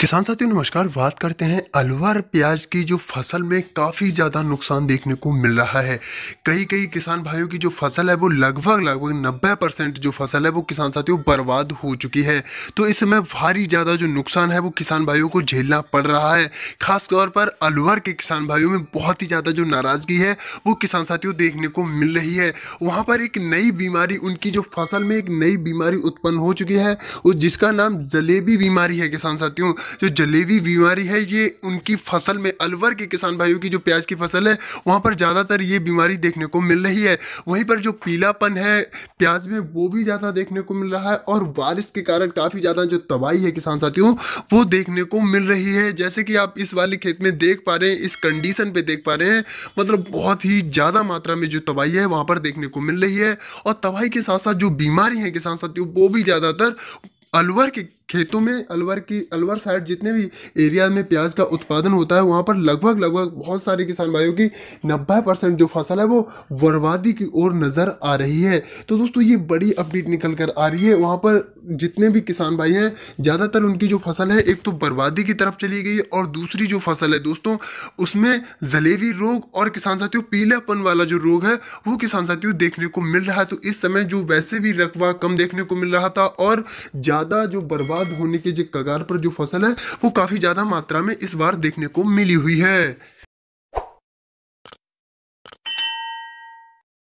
किसान साथियों नमस्कार बात करते हैं अलवर प्याज की जो फसल में काफ़ी ज़्यादा नुकसान देखने को मिल रहा है कई कई किसान भाइयों की जो फसल है वो लगभग लगभग नब्बे परसेंट जो फसल है वो किसान साथियों बर्बाद हो चुकी है तो इस समय भारी ज़्यादा जो नुकसान है वो किसान भाइयों को झेलना पड़ रहा है खास तौर पर अलवर के किसान भाइयों में बहुत ही ज़्यादा जो नाराज़गी है वो किसान साथियों देखने को मिल रही है वहाँ पर एक नई बीमारी उनकी जो फसल में एक नई बीमारी उत्पन्न हो चुकी है जिसका नाम जलेबी बीमारी है किसान साथियों जो जलेबी बीमारी है ये उनकी फसल में अलवर के किसान भाइयों की जो प्याज की फसल है वहाँ पर ज़्यादातर ये बीमारी देखने को मिल रही है वहीं पर जो पीलापन है प्याज में वो भी ज़्यादा देखने को मिल रहा है और बारिश के कारण काफ़ी ज़्यादा जो तबाही है किसान साथियों वो देखने को मिल रही है जैसे कि आप इस वाले खेत में देख पा रहे हैं इस कंडीशन पर देख पा रहे हैं मतलब बहुत ही ज़्यादा मात्रा में जो तबाही है वहाँ पर देखने को मिल रही है और तबाही के साथ साथ जो बीमारी है किसान साथियों वो भी ज़्यादातर अलवर के खेतों में अलवर की अलवर साइड जितने भी एरिया में प्याज का उत्पादन होता है वहाँ पर लगभग लगभग बहुत सारे किसान भाइयों की नब्बे परसेंट जो फसल है वो बर्बादी की ओर नज़र आ रही है तो दोस्तों ये बड़ी अपडेट निकल कर आ रही है वहाँ पर जितने भी किसान भाई हैं ज़्यादातर उनकी जो फसल है एक तो बर्बादी की तरफ चली गई है और दूसरी जो फसल है दोस्तों उसमें जलेबी रोग और किसान साथियों पीलापन वाला जो रोग है वो किसान साथियों देखने को मिल रहा है तो इस समय जो वैसे भी रकबा कम देखने को मिल रहा था और ज़्यादा जो बर्बाद बर्बाद होने के जो कगार पर जो फसल है वो काफ़ी ज़्यादा मात्रा में इस बार देखने को मिली हुई है